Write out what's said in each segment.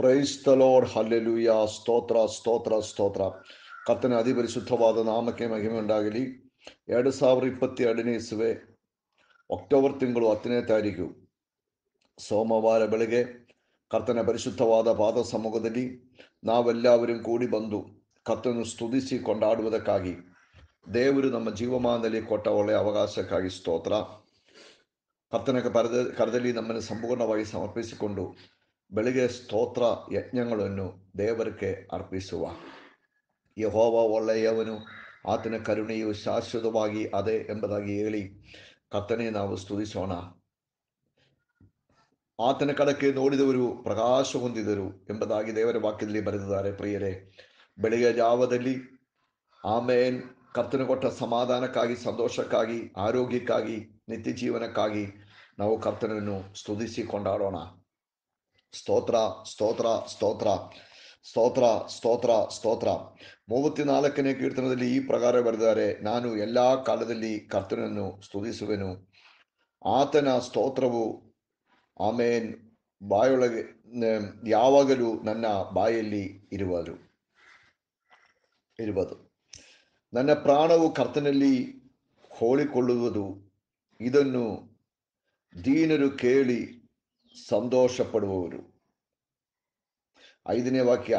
praise the lord hallelujah ಸ್ತೋತ್ರ ಸ್ತೋತ್ರ ಸ್ತೋತ್ರ ಕರ್ತನ ಅಧಿಪರಿಶುದ್ಧವಾದ ನಾಮಕ್ಕೆ ಮಹಿಮೆ ಉಂಟಾಗಲಿ ಎರಡು ಸಾವಿರದ ಇಪ್ಪತ್ತೆರಡನೇ ಇಸುವೆ ಅಕ್ಟೋಬರ್ ತಿಂಗಳು ಹತ್ತನೇ ತಾರೀಕು ಸೋಮವಾರ ಬೆಳಗ್ಗೆ ಕರ್ತನ ಪರಿಶುದ್ಧವಾದ ಪಾದ ಸಮೂಹದಲ್ಲಿ ನಾವೆಲ್ಲವರೂ ಕೂಡಿ ಬಂದು ಕರ್ತನು ಸ್ತುತಿಸಿ ಕೊಂಡಾಡುವುದಕ್ಕಾಗಿ ದೇವರು ನಮ್ಮ ಜೀವಮಾನದಲ್ಲಿ ಕೊಟ್ಟ ಒಳ್ಳೆಯ ಅವಕಾಶಕ್ಕಾಗಿ ಸ್ತೋತ್ರ ಕರ್ತನ ಕರೆದ ಕರದಲ್ಲಿ ನಮ್ಮನ್ನು ಸಂಪೂರ್ಣವಾಗಿ ಸಮರ್ಪಿಸಿಕೊಂಡು ಬೆಳಿಗ್ಗೆ ಸ್ತೋತ್ರ ಯಜ್ಞಗಳನ್ನು ದೇವರಿಗೆ ಅರ್ಪಿಸುವ ಯಹೋವ ಒಳ್ಳೆಯವನು ಆತನ ಕರುಣೆಯು ಶಾಶ್ವತವಾಗಿ ಅದೇ ಎಂಬುದಾಗಿ ಹೇಳಿ ಕತ್ತನೆ ನಾವು ಸ್ತುತಿಸೋಣ ಆತನ ಕಡಕ್ಕೆ ನೋಡಿದವರು ಪ್ರಕಾಶ ಹೊಂದಿದರು ಎಂಬುದಾಗಿ ದೇವರ ವಾಕ್ಯದಲ್ಲಿ ಬರೆದಿದ್ದಾರೆ ಪ್ರಿಯರೇ ಬೆಳಗ್ಗೆ ಜಾವದಲ್ಲಿ ಆಮೇನ್ ಕರ್ತನ ಕೊಟ್ಟ ಸಮಾಧಾನಕ್ಕಾಗಿ ಸಂತೋಷಕ್ಕಾಗಿ ಆರೋಗ್ಯಕ್ಕಾಗಿ ನಿತ್ಯ ಜೀವನಕ್ಕಾಗಿ ನಾವು ಕರ್ತನನ್ನು ಸ್ತುತಿಸಿ ಕೊಂಡಾಡೋಣ ಸ್ತೋತ್ರ ಸ್ತೋತ್ರ ಸ್ತೋತ್ರ ಸ್ತೋತ್ರ ಸ್ತೋತ್ರ ಸ್ತೋತ್ರ ಮೂವತ್ತಿನಾಲ್ಕನೇ ಕೀರ್ತನದಲ್ಲಿ ಈ ಪ್ರಕಾರ ಬರೆದಿದ್ದಾರೆ ನಾನು ಎಲ್ಲ ಕಾಲದಲ್ಲಿ ಕರ್ತನನ್ನು ಸ್ತುತಿಸುವೆನು ಆತನ ಸ್ತೋತ್ರವು ಆಮೇನ್ ಬಾಯೊಳಗೆ ಯಾವಾಗಲೂ ನನ್ನ ಬಾಯಲ್ಲಿ ಇರುವರು ಇರುವುದು ನನ್ನ ಪ್ರಾಣವು ಕರ್ತನಲ್ಲಿ ಹೋಳಿಕೊಳ್ಳುವುದು ಇದನ್ನು ದೀನರು ಕೇಳಿ സന്തോഷപ്പെടുവരു ഐതിനെ വാക്യ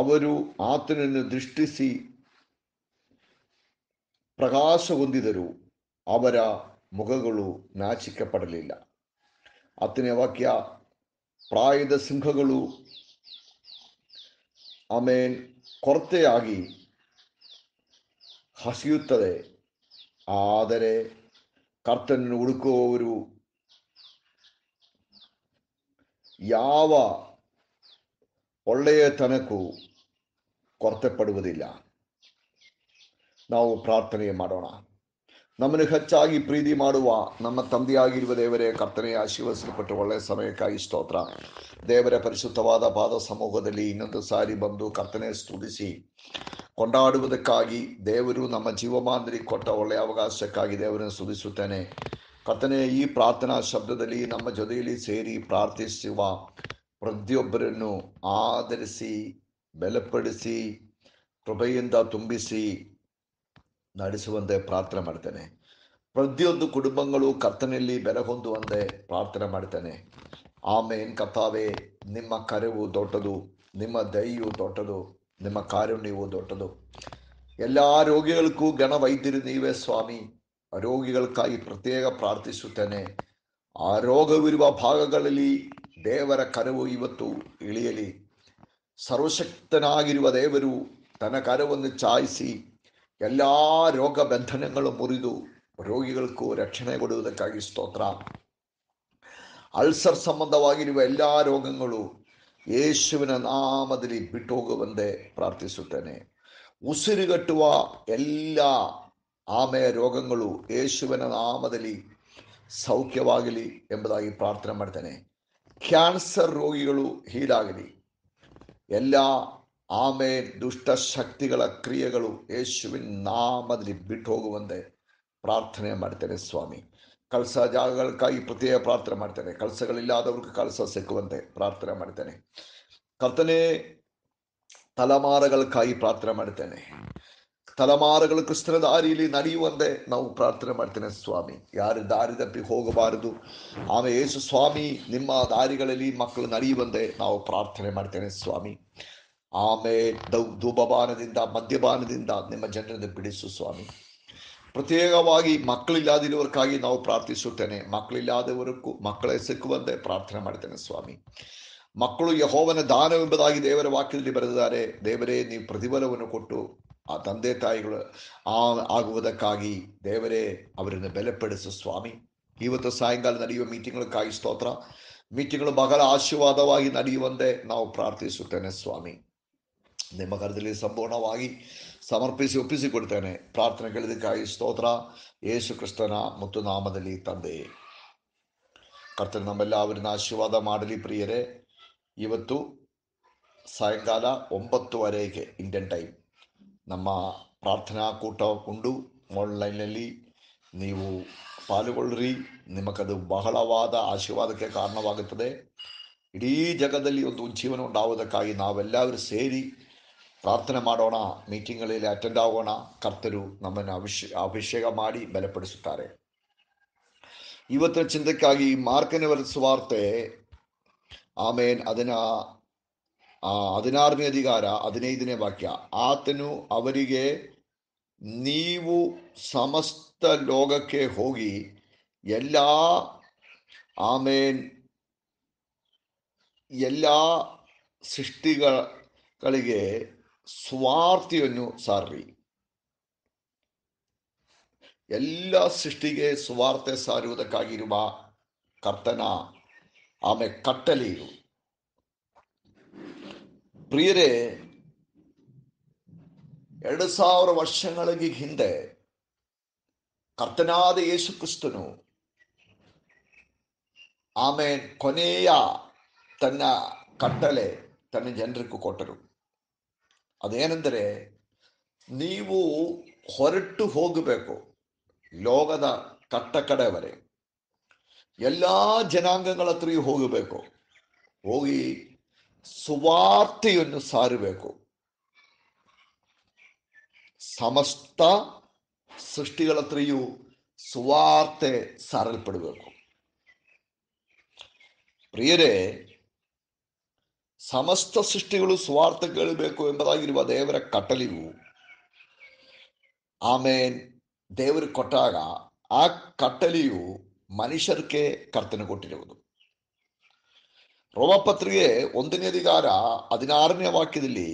അവരു ആത്തിന് ദൃഷ്ടിസി പ്രകാശകുന്തിതരു അവര മുഖകളു നാശിക്കപ്പെടലില്ല അത്തിനെ വാക്യ പ്രായുധ സിംഹകളു അമേൻ കൊറത്തയാകി ഹസിയുത്തതെ ആദരെ കർത്തനു ഉടുക്കുവരു ಯಾವ ಒಳ್ಳೆಯತನಕ್ಕೂ ಕೊರತೆ ಪಡುವುದಿಲ್ಲ ನಾವು ಪ್ರಾರ್ಥನೆ ಮಾಡೋಣ ನಮ್ಮನ್ನು ಹೆಚ್ಚಾಗಿ ಪ್ರೀತಿ ಮಾಡುವ ನಮ್ಮ ತಂದೆಯಾಗಿರುವ ದೇವರೇ ಕರ್ತನೆಯ ಆಶೀರ್ವಸಲ್ಪಟ್ಟು ಒಳ್ಳೆಯ ಸಮಯಕ್ಕಾಗಿ ಸ್ತೋತ್ರ ದೇವರ ಪರಿಶುದ್ಧವಾದ ಪಾದ ಸಮೂಹದಲ್ಲಿ ಇನ್ನೊಂದು ಸಾರಿ ಬಂದು ಕರ್ತನೆ ಸ್ತುತಿಸಿ ಕೊಂಡಾಡುವುದಕ್ಕಾಗಿ ದೇವರು ನಮ್ಮ ಜೀವಮಾನದಲ್ಲಿ ಕೊಟ್ಟ ಒಳ್ಳೆಯ ಅವಕಾಶಕ್ಕಾಗಿ ದೇವರನ್ನು ಸ್ತುತಿಸುತ್ತೇನೆ ಕರ್ತನೇ ಈ ಪ್ರಾರ್ಥನಾ ಶಬ್ದದಲ್ಲಿ ನಮ್ಮ ಜೊತೆಯಲ್ಲಿ ಸೇರಿ ಪ್ರಾರ್ಥಿಸುವ ಪ್ರತಿಯೊಬ್ಬರನ್ನು ಆಧರಿಸಿ ಬೆಲಪಡಿಸಿ ಕೃಪೆಯಿಂದ ತುಂಬಿಸಿ ನಡೆಸುವಂತೆ ಪ್ರಾರ್ಥನೆ ಮಾಡ್ತೇನೆ ಪ್ರತಿಯೊಂದು ಕುಟುಂಬಗಳು ಕರ್ತನೆಯಲ್ಲಿ ಬೆಲೆ ಹೊಂದುವಂತೆ ಪ್ರಾರ್ಥನೆ ಮಾಡ್ತೇನೆ ಆಮೇನ್ ಕಥಾವೇ ನಿಮ್ಮ ಕರೆವು ದೊಡ್ಡದು ನಿಮ್ಮ ದಯೆಯು ದೊಡ್ಡದು ನಿಮ್ಮ ಕಾರ್ಯವು ದೊಡ್ಡದು ಎಲ್ಲ ರೋಗಿಗಳಿಗೂ ಗಣವೈದ್ಯರು ನೀವೇ ಸ್ವಾಮಿ രോഗികൾക്കായി പ്രത്യേക പ്രാർത്ഥിച്ചു തന്നെ ആ രോഗവിരുവ ഭാഗങ്ങളിൽ ദേവര കരവ് ഇവത്തു ഇളിയലി സർവശക്തനാകിരുവ ദേവരു തന കരവെന്ന് ചായ്സി എല്ലാ രോഗബന്ധനങ്ങളും മുറിതു രോഗികൾക്ക് രക്ഷണ കൊടുക്കുന്നതിനായി സ്തോത്ര അൾസർ സംബന്ധമാകിരുവ എല്ലാ രോഗങ്ങളും യേശുവിനെ നാമതിലി വിട്ടുപോകുമെന്ന് പ്രാർത്ഥിച്ചു തന്നെ ഉസിരുകെട്ടുവ എല്ലാ ಆಮೆಯ ರೋಗಗಳು ಯೇಸುವಿನ ನಾಮದಲ್ಲಿ ಸೌಖ್ಯವಾಗಲಿ ಎಂಬುದಾಗಿ ಪ್ರಾರ್ಥನೆ ಮಾಡ್ತೇನೆ ಕ್ಯಾನ್ಸರ್ ರೋಗಿಗಳು ಹೀಲಾಗಲಿ ಎಲ್ಲ ಆಮೆ ದುಷ್ಟ ಶಕ್ತಿಗಳ ಕ್ರಿಯೆಗಳು ಯೇಸುವಿನ ನಾಮದಲ್ಲಿ ಬಿಟ್ಟು ಹೋಗುವಂತೆ ಪ್ರಾರ್ಥನೆ ಮಾಡ್ತೇನೆ ಸ್ವಾಮಿ ಕಳಸ ಜಾಗಗಳಕ್ಕಾಗಿ ಪ್ರತ್ಯೇಕ ಪ್ರಾರ್ಥನೆ ಮಾಡ್ತೇನೆ ಕಳಸಗಳಿಲ್ಲಾದವ್ರಿಗೆ ಕಳಸ ಸಿಕ್ಕುವಂತೆ ಪ್ರಾರ್ಥನೆ ಮಾಡ್ತೇನೆ ಕರ್ತನೆ ತಲೆಮಾರಗಳಕ್ಕಾಗಿ ಪ್ರಾರ್ಥನೆ ಮಾಡ್ತೇನೆ ತಲೆಮಾರುಗಳು ಕೃಷ್ಣನ ದಾರಿಯಲ್ಲಿ ನಡೆಯುವಂತೆ ನಾವು ಪ್ರಾರ್ಥನೆ ಮಾಡ್ತೇನೆ ಸ್ವಾಮಿ ಯಾರು ದಾರಿ ತಪ್ಪಿ ಹೋಗಬಾರದು ಆಮೇಲೆ ಯೇಸು ಸ್ವಾಮಿ ನಿಮ್ಮ ದಾರಿಗಳಲ್ಲಿ ಮಕ್ಕಳು ನಡೆಯುವಂತೆ ನಾವು ಪ್ರಾರ್ಥನೆ ಮಾಡ್ತೇನೆ ಸ್ವಾಮಿ ಆಮೇಲೆ ದೌ ಧೂಪಪಾನದಿಂದ ಮದ್ಯಪಾನದಿಂದ ನಿಮ್ಮ ಜನರನ್ನು ಬಿಡಿಸು ಸ್ವಾಮಿ ಪ್ರತ್ಯೇಕವಾಗಿ ಮಕ್ಕಳಿಲ್ಲದಿರುವಕ್ಕಾಗಿ ನಾವು ಪ್ರಾರ್ಥಿಸುತ್ತೇನೆ ಮಕ್ಕಳಿಲ್ಲದವರಕ್ಕೂ ಮಕ್ಕಳೇ ಸಿಕ್ಕುವಂತೆ ಪ್ರಾರ್ಥನೆ ಮಾಡ್ತೇನೆ ಸ್ವಾಮಿ ಮಕ್ಕಳು ಯಹೋವನ ದಾನವೆಂಬುದಾಗಿ ದೇವರ ವಾಕ್ಯದಲ್ಲಿ ಬರೆದಿದ್ದಾರೆ ದೇವರೇ ನೀವು ಪ್ರತಿಫಲವನ್ನು ಕೊಟ್ಟು ಆ ತಂದೆ ತಾಯಿಗಳು ಆ ಆಗುವುದಕ್ಕಾಗಿ ದೇವರೇ ಅವರನ್ನು ಬೆಲೆಪಡಿಸು ಸ್ವಾಮಿ ಇವತ್ತು ಸಾಯಂಕಾಲ ನಡೆಯುವ ಮೀಟಿಂಗ್ಗಳಕ್ಕಾಗಿ ಸ್ತೋತ್ರ ಮೀಟಿಂಗ್ಗಳು ಬಹಳ ಆಶೀರ್ವಾದವಾಗಿ ನಡೆಯುವಂತೆ ನಾವು ಪ್ರಾರ್ಥಿಸುತ್ತೇನೆ ಸ್ವಾಮಿ ನಿಮ್ಮ ಕರದಲ್ಲಿ ಸಂಪೂರ್ಣವಾಗಿ ಸಮರ್ಪಿಸಿ ಒಪ್ಪಿಸಿಕೊಡ್ತೇನೆ ಪ್ರಾರ್ಥನೆ ಕೇಳಿದಕ್ಕಾಗಿ ಸ್ತೋತ್ರ ಯೇಸು ಕ್ರಿಸ್ತನ ಮತ್ತು ನಾಮದಲ್ಲಿ ತಂದೆ ಕರ್ತನೆ ನಮ್ಮೆಲ್ಲ ಅವರನ್ನ ಆಶೀರ್ವಾದ ಮಾಡಲಿ ಪ್ರಿಯರೇ ಇವತ್ತು ಸಾಯಂಕಾಲ ಒಂಬತ್ತುವರೆಗೆ ಇಂಡಿಯನ್ ಟೈಮ್ ನಮ್ಮ ಪ್ರಾರ್ಥನಾ ಕೂಟಗೊಂಡು ಆನ್ಲೈನಲ್ಲಿ ನೀವು ಪಾಲ್ಗೊಳ್ಳ್ರಿ ನಿಮಗದು ಬಹಳವಾದ ಆಶೀರ್ವಾದಕ್ಕೆ ಕಾರಣವಾಗುತ್ತದೆ ಇಡೀ ಜಗದಲ್ಲಿ ಒಂದು ಜೀವನ ಉಂಟಾಗುವುದಕ್ಕಾಗಿ ನಾವೆಲ್ಲರೂ ಸೇರಿ ಪ್ರಾರ್ಥನೆ ಮಾಡೋಣ ಮೀಟಿಂಗ್ಗಳಲ್ಲಿ ಅಟೆಂಡ್ ಆಗೋಣ ಕರ್ತರು ನಮ್ಮನ್ನು ಅಭಿಷೇ ಅಭಿಷೇಕ ಮಾಡಿ ಬಲಪಡಿಸುತ್ತಾರೆ ಇವತ್ತಿನ ಚಿಂತಕ್ಕಾಗಿ ಮಾರ್ಕನೆ ಸುವಾರ್ತೆ ಆಮೇನ್ ಅದನ್ನು ಆ ಹದಿನಾರನೇ ಅಧಿಕಾರ ಹದಿನೈದನೇ ವಾಕ್ಯ ಆತನು ಅವರಿಗೆ ನೀವು ಸಮಸ್ತ ಲೋಕಕ್ಕೆ ಹೋಗಿ ಎಲ್ಲ ಆಮೇನ್ ಎಲ್ಲ ಸೃಷ್ಟಿಗಳಿಗೆ ಸ್ವಾರ್ಥಿಯನ್ನು ಸಾರ್ರಿ ಎಲ್ಲ ಸೃಷ್ಟಿಗೆ ಸುವಾರ್ತೆ ಸಾರುವುದಕ್ಕಾಗಿರುವ ಕರ್ತನ ಆಮೆ ಕಟ್ಟಲೆಯು ಪ್ರಿಯರೇ ಎರಡು ಸಾವಿರ ವರ್ಷಗಳಿಗೆ ಹಿಂದೆ ಕರ್ತನಾದ ಯೇಸು ಕ್ರಿಸ್ತನು ಕೊನೆಯ ತನ್ನ ಕಟ್ಟಲೆ ತನ್ನ ಜನರಿಗೂ ಕೊಟ್ಟರು ಅದೇನೆಂದರೆ ನೀವು ಹೊರಟು ಹೋಗಬೇಕು ಲೋಕದ ಕಟ್ಟ ಎಲ್ಲ ಜನಾಂಗಗಳ ಹತ್ರ ಹೋಗಬೇಕು ಹೋಗಿ ಸುವಾರ್ತೆಯನ್ನು ಸಾರಬೇಕು ಸಮಸ್ತ ಸೃಷ್ಟಿಗಳ ಹತ್ರಯೂ ಸುವಾರ್ತೆ ಸಾರಲ್ಪಡಬೇಕು ಪ್ರಿಯರೇ ಸಮಸ್ತ ಸೃಷ್ಟಿಗಳು ಸುವಾರ್ತೆ ಕೇಳಬೇಕು ಎಂಬುದಾಗಿರುವ ದೇವರ ಕಟಲಿಯು ಆಮೇನ್ ದೇವರು ಕೊಟ್ಟಾಗ ಆ ಕಟ್ಟಲಿಯು ಮನುಷ್ಯರಿಗೆ ಕರ್ತನೆ ಕೊಟ್ಟಿರುವುದು ರೋಮಪತ್ರಿಕೆ ಒಂದನೇ ಅಧಿಕಾರ ಹದಿನಾರನೇ ವಾಕ್ಯದಲ್ಲಿ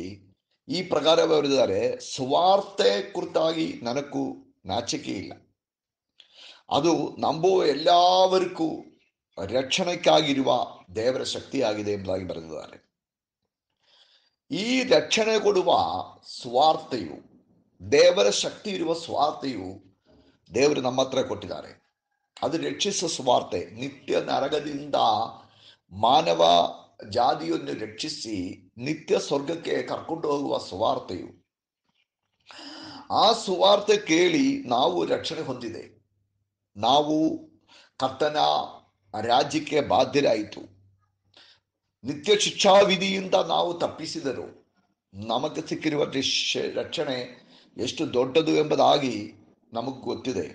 ಈ ಪ್ರಕಾರ ಬರೆದಿದ್ದಾರೆ ಸುವಾರ್ತೆ ಕುರಿತಾಗಿ ನನಗೂ ನಾಚಿಕೆ ಇಲ್ಲ ಅದು ನಂಬುವ ಎಲ್ಲವರಿಗೂ ರಕ್ಷಣೆಗಾಗಿರುವ ದೇವರ ಶಕ್ತಿಯಾಗಿದೆ ಎಂಬುದಾಗಿ ಬರೆದಿದ್ದಾರೆ ಈ ರಕ್ಷಣೆ ಕೊಡುವ ಸ್ವಾರ್ಥೆಯು ದೇವರ ಶಕ್ತಿ ಇರುವ ಸ್ವಾರ್ಥೆಯು ದೇವರು ನಮ್ಮ ಹತ್ರ ಕೊಟ್ಟಿದ್ದಾರೆ ಅದು ರಕ್ಷಿಸುವ ಸ್ವಾರ್ತೆ ನಿತ್ಯ ನರಗದಿಂದ ಮಾನವ ಜಾತಿಯನ್ನು ರಕ್ಷಿಸಿ ನಿತ್ಯ ಸ್ವರ್ಗಕ್ಕೆ ಕರ್ಕೊಂಡು ಹೋಗುವ ಸುವಾರ್ತೆಯು ಆ ಸುವಾರ್ತೆ ಕೇಳಿ ನಾವು ರಕ್ಷಣೆ ಹೊಂದಿದೆ ನಾವು ಕರ್ತನ ರಾಜ್ಯಕ್ಕೆ ಬಾಧ್ಯರಾಯಿತು ನಿತ್ಯ ಶಿಕ್ಷಾವಿಧಿಯಿಂದ ನಾವು ತಪ್ಪಿಸಿದರು ನಮಗೆ ಸಿಕ್ಕಿರುವ ರಕ್ಷಣೆ ಎಷ್ಟು ದೊಡ್ಡದು ಎಂಬುದಾಗಿ ನಮಗೆ ಗೊತ್ತಿದೆ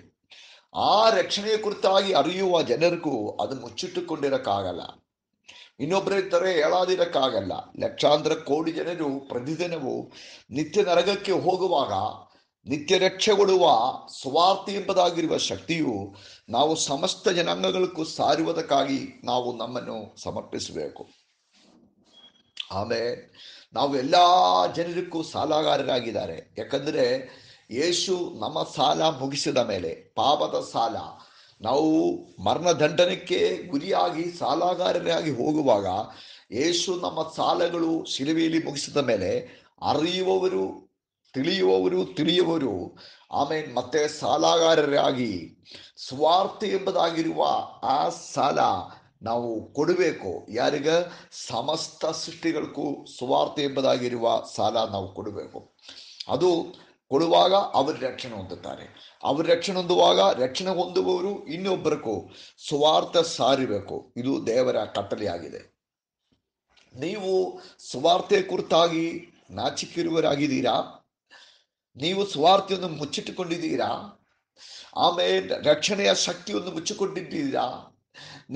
ಆ ರಕ್ಷಣೆಯ ಕುರಿತಾಗಿ ಅರಿಯುವ ಜನರಿಗೂ ಅದು ಮುಚ್ಚಿಟ್ಟುಕೊಂಡಿರಕ್ಕಾಗಲ್ಲ ಇನ್ನೊಬ್ಬರಿದ್ದರೆ ಹೇಳಾದಿರಕ್ಕಾಗಲ್ಲ ಲಕ್ಷಾಂತರ ಕೋಟಿ ಜನರು ಪ್ರತಿದಿನವೂ ನಿತ್ಯ ನರಕಕ್ಕೆ ಹೋಗುವಾಗ ನಿತ್ಯ ರಕ್ಷೆಗೊಳ್ಳುವ ಸ್ವಾರ್ಥಿ ಎಂಬುದಾಗಿರುವ ಶಕ್ತಿಯು ನಾವು ಸಮಸ್ತ ಜನಾಂಗಗಳಿಗೂ ಸಾರುವುದಕ್ಕಾಗಿ ನಾವು ನಮ್ಮನ್ನು ಸಮರ್ಪಿಸಬೇಕು ಆಮೇಲೆ ನಾವು ಎಲ್ಲ ಜನರಿಗೂ ಸಾಲಗಾರರಾಗಿದ್ದಾರೆ ಯಾಕಂದರೆ ಯೇಸು ನಮ್ಮ ಸಾಲ ಮುಗಿಸಿದ ಮೇಲೆ ಪಾಪದ ಸಾಲ ನಾವು ಮರಣದಂಡನಕ್ಕೆ ಗುರಿಯಾಗಿ ಸಾಲಗಾರರಾಗಿ ಹೋಗುವಾಗ ಯೇಸು ನಮ್ಮ ಸಾಲಗಳು ಸಿಲುವೆಯಲ್ಲಿ ಮುಗಿಸಿದ ಮೇಲೆ ಅರಿಯುವವರು ತಿಳಿಯುವವರು ತಿಳಿಯುವವರು ಆಮೇಲೆ ಮತ್ತೆ ಸಾಲಗಾರರಾಗಿ ಸ್ವಾರ್ಥ ಎಂಬುದಾಗಿರುವ ಆ ಸಾಲ ನಾವು ಕೊಡಬೇಕು ಯಾರಿಗ ಸಮಸ್ತ ಸೃಷ್ಟಿಗಳಿಗೂ ಸ್ವಾರ್ಥ ಎಂಬುದಾಗಿರುವ ಸಾಲ ನಾವು ಕೊಡಬೇಕು ಅದು ಕೊಡುವಾಗ ಅವರು ರಕ್ಷಣೆ ಹೊಂದುತ್ತಾರೆ ಅವರ ರಕ್ಷಣೆ ಹೊಂದುವಾಗ ರಕ್ಷಣೆ ಹೊಂದುವವರು ಇನ್ನೊಬ್ಬರಕ್ಕೂ ಸ್ವಾರ್ಥ ಸಾರಿಬೇಕು ಇದು ದೇವರ ಕಟ್ಟಲೆಯಾಗಿದೆ ನೀವು ಸುವಾರ್ತೆ ಕುರಿತಾಗಿ ನಾಚಿಕಿರುವರಾಗಿದ್ದೀರಾ ನೀವು ಸುವಾರ್ತೆಯನ್ನು ಮುಚ್ಚಿಟ್ಟುಕೊಂಡಿದ್ದೀರಾ ಆಮೇಲೆ ರಕ್ಷಣೆಯ ಶಕ್ತಿಯನ್ನು ಮುಚ್ಚಿಕೊಂಡಿದ್ದೀರಾ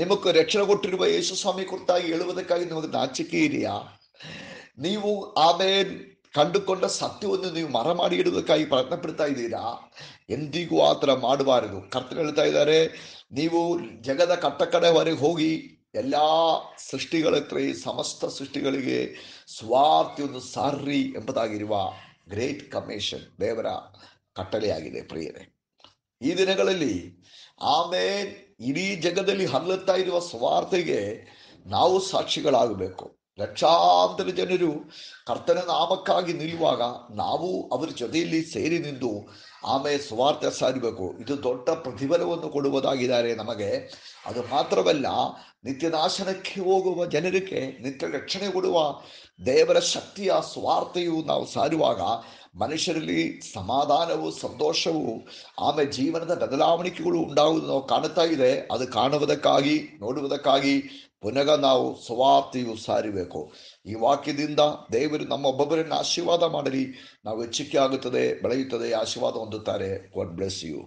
ನಿಮಗೆ ರಕ್ಷಣೆ ಕೊಟ್ಟಿರುವ ಯೇಸು ಸ್ವಾಮಿ ಕುರಿತಾಗಿ ಹೇಳುವುದಕ್ಕಾಗಿ ನಿಮಗೆ ನಾಚಿಕೆ ಇದೆಯಾ ನೀವು ಆಮೇಲೆ ಕಂಡುಕೊಂಡ ಸತ್ಯವನ್ನು ನೀವು ಮರ ಮಾಡಿ ಇಡೋದಕ್ಕಾಗಿ ಪ್ರಯತ್ನ ಪಡ್ತಾ ಇದ್ದೀರಾ ಎಂದಿಗೂ ಆ ಥರ ಮಾಡಬಾರದು ಕರ್ತನ ಹೇಳ್ತಾ ಇದ್ದಾರೆ ನೀವು ಜಗದ ಕಟ್ಟಕಡೆವರೆಗೆ ಹೋಗಿ ಎಲ್ಲ ಸೃಷ್ಟಿಗಳ ಸಮಸ್ತ ಸೃಷ್ಟಿಗಳಿಗೆ ಸ್ವಾರ್ಥಿಯನ್ನು ಸಾರ್ರಿ ಎಂಬುದಾಗಿರುವ ಗ್ರೇಟ್ ಕಮಿಷನ್ ದೇವರ ಕಟ್ಟಳೆಯಾಗಿದೆ ಪ್ರಿಯರೇ ಈ ದಿನಗಳಲ್ಲಿ ಆಮೇಲೆ ಇಡೀ ಜಗದಲ್ಲಿ ಹಲ್ಲುತ್ತಾ ಇರುವ ಸ್ವಾರ್ಥಿಗೆ ನಾವು ಸಾಕ್ಷಿಗಳಾಗಬೇಕು ಲಕ್ಷಾಂತರ ಜನರು ಕರ್ತನ ನಾಮಕ್ಕಾಗಿ ನಿಲ್ಲುವಾಗ ನಾವು ಅವರ ಜೊತೆಯಲ್ಲಿ ಸೇರಿ ನಿಂತು ಆಮೇಲೆ ಸ್ವಾರ್ಥ ಸಾರಬೇಕು ಇದು ದೊಡ್ಡ ಪ್ರತಿಫಲವನ್ನು ಕೊಡುವುದಾಗಿದ್ದಾರೆ ನಮಗೆ ಅದು ಮಾತ್ರವಲ್ಲ ನಿತ್ಯನಾಶನಕ್ಕೆ ಹೋಗುವ ಜನರಿಗೆ ನಿತ್ಯ ರಕ್ಷಣೆ ಕೊಡುವ ದೇವರ ಶಕ್ತಿಯ ಸ್ವಾರ್ಥೆಯು ನಾವು ಸಾರುವಾಗ ಮನುಷ್ಯರಲ್ಲಿ ಸಮಾಧಾನವು ಸಂತೋಷವು ಆಮೇಲೆ ಜೀವನದ ಬದಲಾವಣೆಗಳು ಉಂಟಾಗುವುದು ನಾವು ಕಾಣುತ್ತಾ ಇದೆ ಅದು ಕಾಣುವುದಕ್ಕಾಗಿ ನೋಡುವುದಕ್ಕಾಗಿ ಪುನಃ ನಾವು ಸ್ವಾತಿಯು ಸಾರಿಬೇಕು ಈ ವಾಕ್ಯದಿಂದ ದೇವರು ನಮ್ಮ ಒಬ್ಬೊಬ್ಬರನ್ನು ಆಶೀರ್ವಾದ ಮಾಡಲಿ ನಾವು ಹೆಚ್ಚಿಕೆ ಆಗುತ್ತದೆ ಬೆಳೆಯುತ್ತದೆ ಆಶೀರ್ವಾದ ಹೊಂದುತ್ತಾರೆ ಗಾಡ್ ಬ್ಲೆಸ್ ಯು